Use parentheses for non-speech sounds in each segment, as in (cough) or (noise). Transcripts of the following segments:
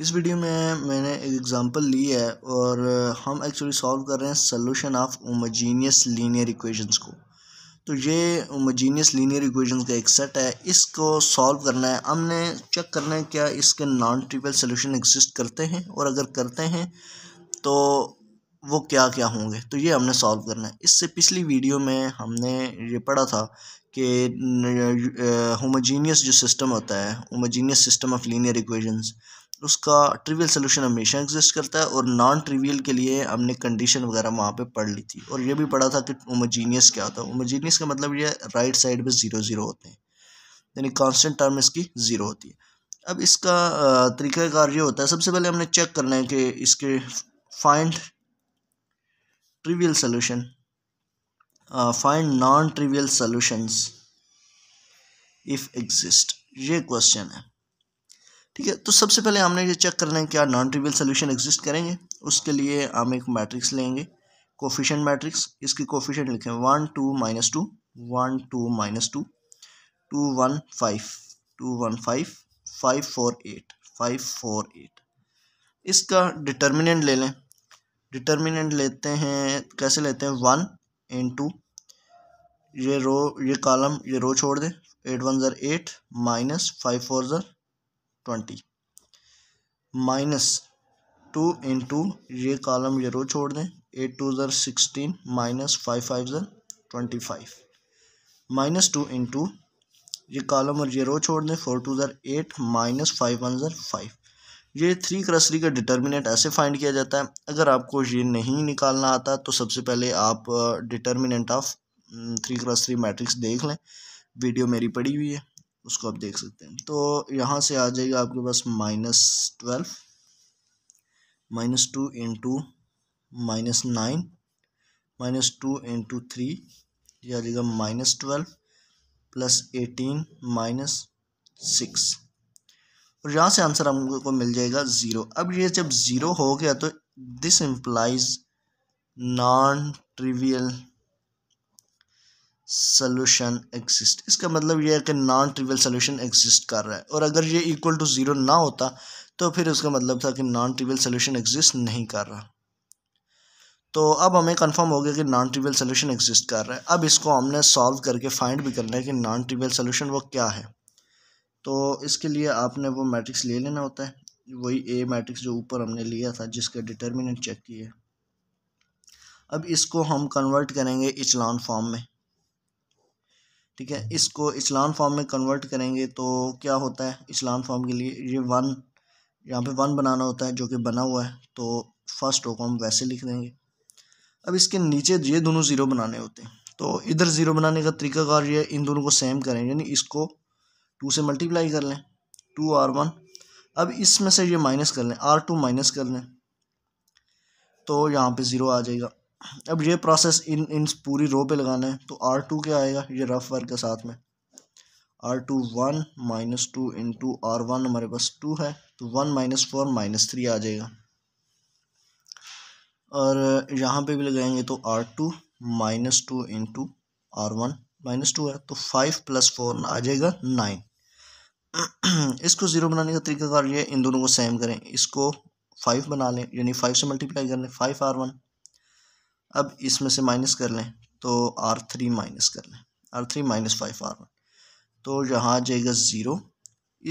इस वीडियो में मैंने एक एग्जांपल ली है और हम एक्चुअली सॉल्व कर रहे हैं solution of homogeneous linear equations को तो ये होमोजीनियस लीनियर इक्वेशंस का एक सेट है इसको सॉल्व करना है हमने चेक करना है क्या इसके नॉन ट्रिपल सोल्यूशन एग्जिस्ट करते हैं और अगर करते हैं तो वो क्या क्या होंगे तो ये हमने सॉल्व करना है इससे पिछली वीडियो में हमने ये पढ़ा था कि होमोजीनियस जो सिस्टम होता है homogeneous system of linear equations उसका ट्रिवियल सोल्यूशन हमेशा एग्जिस्ट करता है और नॉन ट्रिवियल के लिए हमने कंडीशन वगैरह वहाँ पे पढ़ ली थी और ये भी पढ़ा था कि ओमोजीनियस क्या होता है ओमोजीनियस का मतलब ये राइट साइड पे ज़ीरो ज़ीरो होते हैं यानी कांस्टेंट टर्म इसकी ज़ीरो होती है अब इसका तरीकाकार ये होता है सबसे पहले हमने चेक करना है कि इसके find trivial solution find non trivial solutions if exist ये क्वेश्चन है ठीक है तो सबसे पहले हमने ये चेक करना है क्या नॉन ट्रिवियल सोल्यूशन एग्जिस्ट करेंगे उसके लिए हम एक मैट्रिक्स लेंगे कोफिशेंट मैट्रिक्स इसकी कोफिशेंट लिखें one two minus two one two minus two two one five two one five five four eight five four eight इसका डिटर्मिनेंट ले लें डिटर्मिनेंट लेते हैं कैसे लेते हैं वन इन टू ये रो ये कॉलम ये रो छोड़ दें एट वन ज़र एट माइनस फाइव फोर ज़र ट्वेंटी माइनस टू इंटू ये कॉलम ये रो छोड़ दें एट टू ज़र सिक्सटीन माइनस फाइव फाइव ज़र twenty five minus two into ये कॉलम और ये रो छोड़ दें फोर टू ज़र एट माइनस फाइव वन ज़र फाइव ये थ्री क्रस थ्री का डिटर्मिनेंट ऐसे फाइंड किया जाता है अगर आपको ये नहीं निकालना आता तो सबसे पहले आप determinant of three cross three matrix देख लें वीडियो मेरी पड़ी हुई है उसको आप देख सकते हैं तो यहाँ से आ जाएगा आपके पास minus twelve minus two into minus nine minus two into three ये आ जाएगा minus twelve plus eighteen minus six और यहाँ से आंसर हमको मिल जाएगा ज़ीरो अब ये जब ज़ीरो हो गया तो this implies non trivial solution exist इसका मतलब यह है कि नॉन ट्रिवियल सोल्यूशन एग्जिस्ट कर रहा है और अगर ये इक्वल टू ज़ीरो ना होता तो फिर उसका मतलब था कि नॉन ट्रिवियल सोल्यूशन एग्जिस्ट नहीं कर रहा तो अब हमें कंफर्म हो गया कि नॉन ट्रिवियल सोल्यूशन एग्जिस्ट कर रहा है अब इसको हमने सॉल्व करके फाइंड भी करना है कि नॉन ट्रिवियल सोल्यूशन वो क्या है तो इसके लिए आपने वो मैट्रिक्स ले लेना होता है वही ए मैट्रिक्स जो ऊपर हमने लिया था जिसका डिटर्मिनेंट चेक किया अब इसको हम कन्वर्ट करेंगे इचलान फॉर्म में ठीक है इसको इस्लाम फॉर्म में कन्वर्ट करेंगे तो क्या होता है इस्लाम फॉर्म के लिए ये वन यहाँ पे वन बनाना होता है जो कि बना हुआ है तो फर्स्ट रो को हम वैसे लिख देंगे अब इसके नीचे ये दोनों ज़ीरो बनाने होते हैं तो इधर ज़ीरो बनाने का तरीकाकार ये इन दोनों को सेम करें यानी इसको टू से मल्टीप्लाई कर लें टू आर वन अब इसमें से ये माइनस कर लें आर टू माइनस कर लें तो यहाँ पे ज़ीरो आ जाएगा अब ये प्रोसेस इन इन पूरी रो पे लगाना है तो आर टू क्या आएगा ये रफ वर्क के साथ में R two one minus two into R one हमारे पास टू है तो one minus four minus three आ जाएगा और यहाँ पे भी लगाएंगे तो R two minus two into R one minus two है तो फाइव प्लस फोर आ जाएगा नाइन (clears throat) इसको ज़ीरो बनाने का तरीकाकार ये इन दोनों को सेम करें इसको फाइव बना लें यानी फाइव से मल्टीप्लाई कर लें फाइव आर वन अब इसमें से माइनस कर लें तो आर थ्री माइनस कर लें R three minus five R one तो यहाँ आ जाएगा ज़ीरो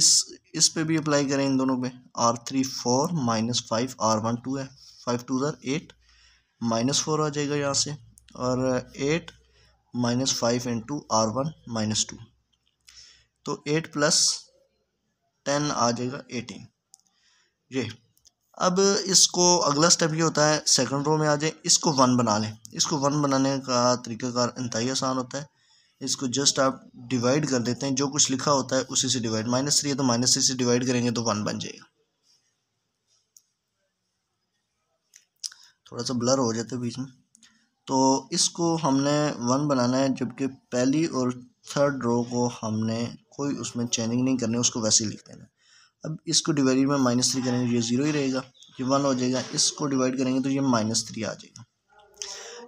इस इस पे भी अप्लाई करें इन दोनों पे R three four minus five R one two है फाइव टू ज़र एट माइनस फोर आ जाएगा यहाँ से और eight minus five into R one minus two तो एट प्लस टेन आ जाएगा एटीन ये अब इसको अगला स्टेप ये होता है सेकंड रो में आ जाए इसको वन बना लें इसको वन बनाने का तरीकाकार इंतहाई आसान होता है इसको जस्ट आप डिवाइड कर देते हैं जो कुछ लिखा होता है उसी से डिवाइड माइनस थ्री है तो माइनस थ्री से डिवाइड करेंगे तो वन बन जाएगा थोड़ा सा ब्लर हो जाता है बीच में तो इसको हमने वन बनाना है जबकि पहली और थर्ड रो को हमने कोई उसमें चेंजिंग नहीं करनी उसको वैसे ही लिख देना अब इसको डिवाइड में माइनस थ्री करेंगे ये ज़ीरो ही रहेगा ये वन हो जाएगा इसको डिवाइड करेंगे तो ये माइनस थ्री आ जाएगा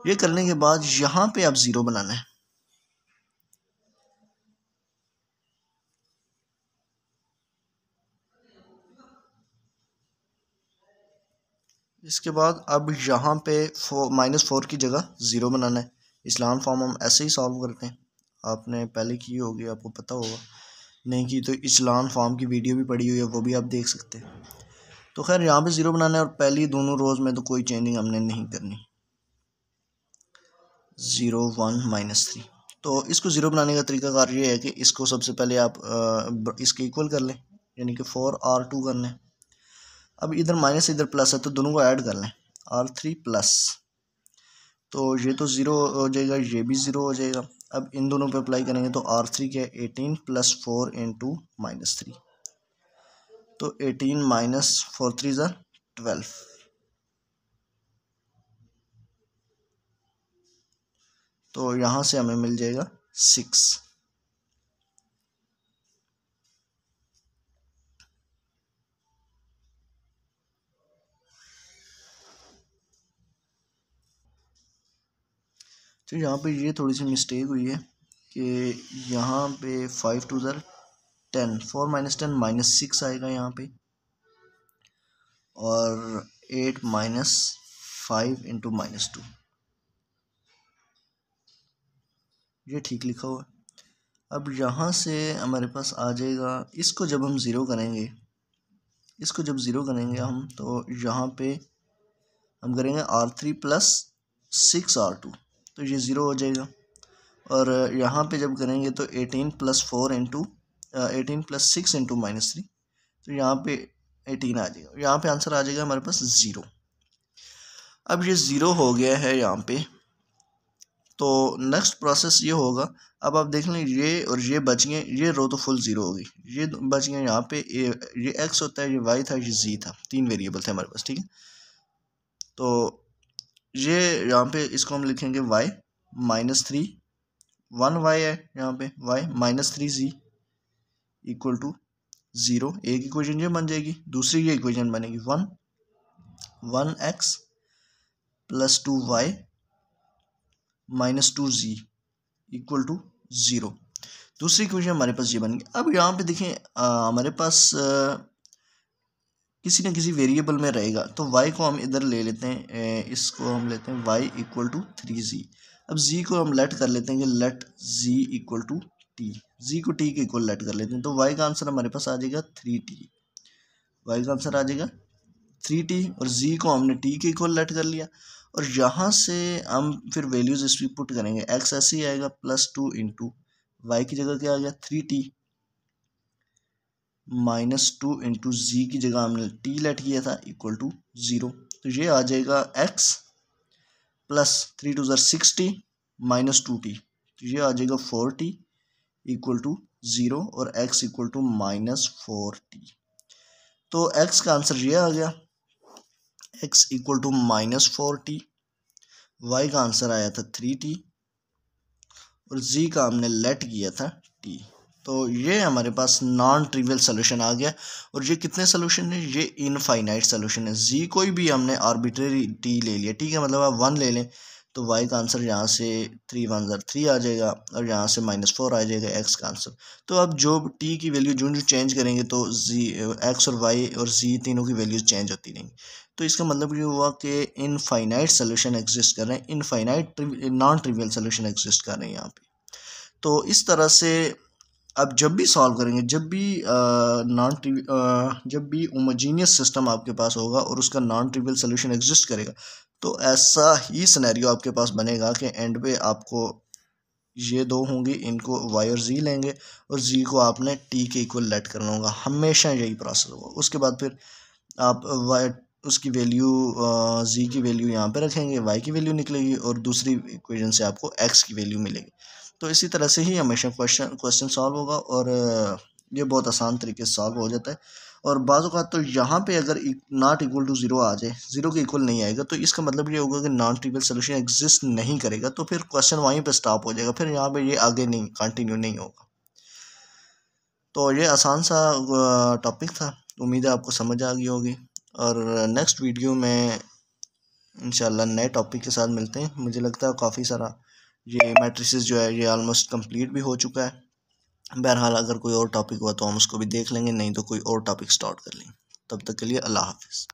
ये करने के बाद यहाँ पे आप ज़ीरो बनाना है इसके बाद अब यहाँ पे फोर माइनस फोर की जगह ज़ीरो बनाना है इस्लाम फॉर्म हम ऐसे ही सॉल्व करते हैं आपने पहले की होगी आपको पता होगा नहीं की तो इचलान फॉर्म की वीडियो भी पड़ी हुई है वो भी आप देख सकते हैं तो खैर यहाँ पे ज़ीरो बनाना है और पहली दोनों रोज़ में तो कोई चेंजिंग हमने नहीं करनी ज़ीरो वन माइनस थ्री तो इसको ज़ीरो बनाने का तरीकाकार ये है कि इसको सबसे पहले आप इसके इक्वल कर लें यानी कि फोर आर टू कर लें अब इधर माइनस इधर प्लस है तो दोनों को ऐड कर लें आर थ्री प्लस तो ये तो ज़ीरो हो जाएगा ये भी ज़ीरो हो जाएगा अब इन दोनों पे अप्लाई करेंगे तो आर थ्री क्या है eighteen plus four into minus three तो एटीन माइनस फोर थ्री ज़ा ट्वेल्व तो यहाँ से हमें मिल जाएगा सिक्स तो यहाँ पे ये थोड़ी सी मिस्टेक हुई है कि यहाँ पे फाइव टू ज़र ten four minus ten minus six आएगा यहाँ पे और eight minus five into minus two ये ठीक लिखा हुआ अब यहाँ से हमारे पास आ जाएगा इसको जब हम ज़ीरो करेंगे इसको जब ज़ीरो करेंगे हम तो यहाँ पे हम करेंगे R three plus six R two तो ये ज़ीरो हो जाएगा और यहाँ पे जब करेंगे तो eighteen plus four into eighteen plus six into minus three तो यहाँ पे एटीन आ जाएगा यहाँ पे आंसर आ जाएगा हमारे पास ज़ीरो अब ये ज़ीरो हो गया है यहाँ पे तो नेक्स्ट प्रोसेस ये होगा अब आप देख लें ये और ये बच गए ये रो तो फुल ज़ीरो होगी ये बच गए यहाँ पे ये ये एक्स होता है ये वाई था ये जी था तीन वेरिएबल थे हमारे पास ठीक है तो ये यहाँ पे इसको हम लिखेंगे y minus three one y है यहाँ पे y minus three z equal to zero एक इक्वेशन ये बन जाएगी दूसरी ये इक्वेशन बनेगी one one x plus two y minus two z equal to zero दूसरी इक्वेशन हमारे पास ये बन गई अब यहाँ पे देखें हमारे पास आ, किसी न किसी वेरिएबल में रहेगा तो वाई को हम इधर ले लेते हैं इसको हम लेते हैं y equal to three z अब जी को हम लेट कर लेते हैं कि let z equal to t z को टी के इक्वल लेट कर लेते हैं तो वाई का आंसर हमारे पास आ जाएगा थ्री टी वाई का आंसर आ जाएगा थ्री टी और जी को हमने टी के इक्वल लेट कर लिया और यहाँ से हम फिर वैल्यूज़ इसमें पुट करेंगे एक्स ऐसे ही आएगा प्लस टू इंटू वाई की जगह क्या आ गया three t minus two into z की जगह हमने टी लेट किया था इक्वल टू ज़ीरो तो ये आ जाएगा एक्स प्लस थ्री टू ज़र six t minus two t तो ये आ जाएगा four t equal to zero और x equal to minus four t तो एक्स का आंसर ये आ गया x equal to minus four t y का आंसर आया था थ्री टी और जी का हमने लेट किया था टी तो ये हमारे पास नॉन ट्रिवियल सोल्यूशन आ गया और ये कितने सोल्यूशन है ये इनफाइनाइट सोल्यूशन है जी कोई भी हमने आर्बिट्रेरी टी ले लिया ठीक है मतलब आप वन ले लें तो वाई का आंसर यहाँ से थ्री वन ज़र थ्री आ जाएगा और यहाँ से माइनस फोर आ जाएगा एक्स का आंसर तो अब जो टी की वैल्यू जो जो चेंज करेंगे तो जी एक्स और वाई और जी तीनों की वैल्यूज चेंज होती रहेंगी तो इसका मतलब ये हुआ कि इनफाइनाइट सोल्यूशन एग्जिस्ट कर रहे हैं infinite non trivial solution exist कर रहे हैं यहाँ पे तो इस तरह से आप जब भी सॉल्व करेंगे जब भी नॉन जब भी उमोजीनियस सिस्टम आपके पास होगा और उसका नॉन ट्रिवियल सोल्यूशन एग्जिस्ट करेगा तो ऐसा ही सिनेरियो आपके पास बनेगा कि एंड पे आपको ये दो होंगी इनको वाई और जी लेंगे और जी को आपने टी के इक्वल लेट करना होगा हमेशा यही प्रोसेस होगा उसके बाद फिर आप वाई उसकी वैल्यू जी की वैल्यू यहाँ पे रखेंगे वाई की वैल्यू निकलेगी और दूसरी इक्वेशन से आपको एक्स की वैल्यू मिलेगी तो इसी तरह से ही हमेशा क्वेश्चन क्वेश्चन सॉल्व होगा और ये बहुत आसान तरीके से सॉल्व हो जाता है और बाज़ात तो यहाँ पे अगर नॉट इक्वल टू ज़ीरो आ जाए ज़ीरो के इक्वल नहीं आएगा तो इसका मतलब ये होगा कि नॉन ट्रिपल सोल्यूशन एग्जिस्ट नहीं करेगा तो फिर क्वेश्चन वहीं पे स्टॉप हो जाएगा फिर यहाँ पे ये आगे नहीं कंटिन्यू नहीं होगा तो ये आसान सा टॉपिक था उम्मीद है आपको समझ आ गई होगी और नेक्स्ट वीडियो में इंशाल्लाह नए टॉपिक के साथ मिलते हैं मुझे लगता है काफ़ी सारा ये मैट्रिसेस जो है ये ऑलमोस्ट कंप्लीट भी हो चुका है बहरहाल अगर कोई और टॉपिक हुआ तो हम उसको भी देख लेंगे नहीं तो कोई और टॉपिक स्टार्ट कर लेंगे तब तक के लिए अल्लाह हाफिज़